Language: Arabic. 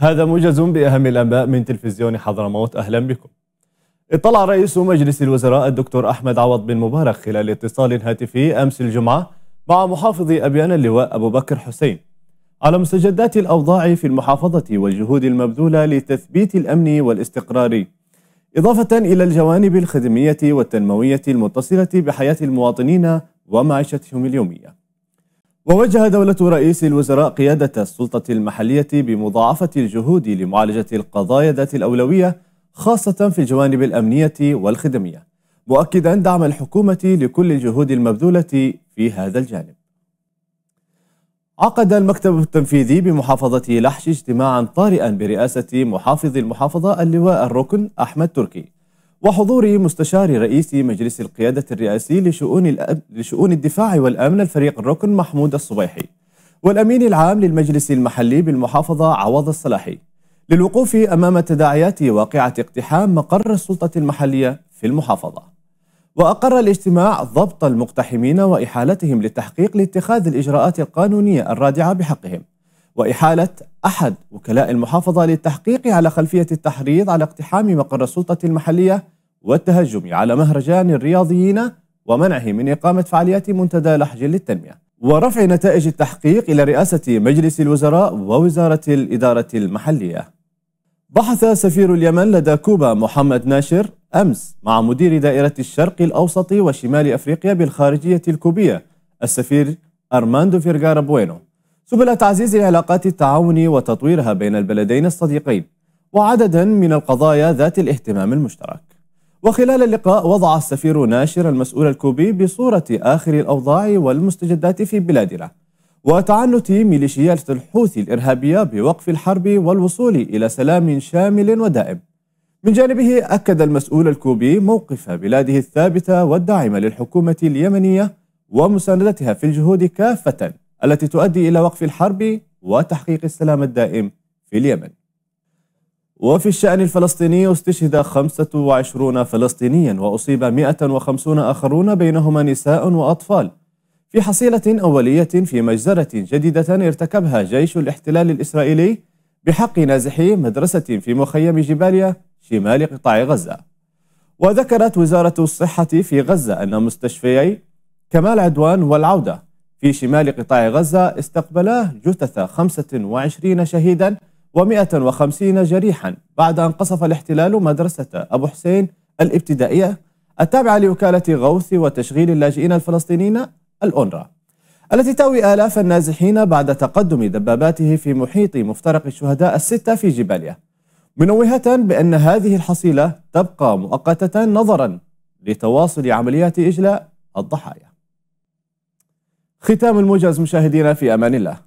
هذا موجز بأهم الأنباء من تلفزيون حضرموت أهلا بكم اطلع رئيس مجلس الوزراء الدكتور أحمد عوض بن مبارك خلال اتصال هاتفي أمس الجمعة مع محافظ أبيان اللواء أبو بكر حسين على مستجدات الأوضاع في المحافظة والجهود المبذولة لتثبيت الأمن والاستقرار إضافة إلى الجوانب الخدمية والتنموية المتصلة بحياة المواطنين ومعيشتهم اليومية ووجه دولة رئيس الوزراء قيادة السلطة المحلية بمضاعفة الجهود لمعالجة القضايا ذات الأولوية خاصة في الجوانب الأمنية والخدمية مؤكدا دعم الحكومة لكل الجهود المبذولة في هذا الجانب عقد المكتب التنفيذي بمحافظة لحش اجتماعا طارئا برئاسة محافظ المحافظة اللواء الركن أحمد تركي وحضور مستشار رئيس مجلس القيادة الرئاسي لشؤون, لشؤون الدفاع والأمن الفريق الركن محمود الصبيحي والأمين العام للمجلس المحلي بالمحافظة عوض الصلاحي للوقوف أمام تداعيات واقعة اقتحام مقر السلطة المحلية في المحافظة وأقر الاجتماع ضبط المقتحمين وإحالتهم للتحقيق لاتخاذ الإجراءات القانونية الرادعة بحقهم وإحالة أحد وكلاء المحافظة للتحقيق على خلفية التحريض على اقتحام مقر السلطة المحلية والتهجم على مهرجان الرياضيين ومنعه من إقامة فعاليات منتدى لحج للتنمية ورفع نتائج التحقيق إلى رئاسة مجلس الوزراء ووزارة الإدارة المحلية بحث سفير اليمن لدى كوبا محمد ناشر أمس مع مدير دائرة الشرق الأوسط وشمال أفريقيا بالخارجية الكوبية السفير أرماندو فيرغارا بوينو سبل تعزيز العلاقات التعاوني وتطويرها بين البلدين الصديقين وعددا من القضايا ذات الاهتمام المشترك وخلال اللقاء وضع السفير ناشر المسؤول الكوبي بصورة آخر الأوضاع والمستجدات في بلادنا وتعنت ميليشيات الحوثي الإرهابية بوقف الحرب والوصول إلى سلام شامل ودائم من جانبه أكد المسؤول الكوبي موقف بلاده الثابتة والداعمة للحكومة اليمنية ومساندتها في الجهود كافة التي تؤدي إلى وقف الحرب وتحقيق السلام الدائم في اليمن وفي الشأن الفلسطيني استشهد 25 فلسطينيا وأصيب 150 آخرون بينهما نساء وأطفال في حصيلة أولية في مجزرة جديدة ارتكبها جيش الاحتلال الإسرائيلي بحق نازحي مدرسة في مخيم جباليا شمال قطاع غزة وذكرت وزارة الصحة في غزة أن مستشفيي كمال عدوان والعودة في شمال قطاع غزة استقبلا جثث 25 شهيداً و150 جريحا بعد أن قصف الاحتلال مدرسة أبو حسين الابتدائية التابعة لوكالة غوث وتشغيل اللاجئين الفلسطينيين الأونرا التي تأوي آلاف النازحين بعد تقدم دباباته في محيط مفترق الشهداء الستة في جباليا منوهة بأن هذه الحصيلة تبقى مؤقتة نظرا لتواصل عمليات إجلاء الضحايا ختام الموجز مشاهدينا في أمان الله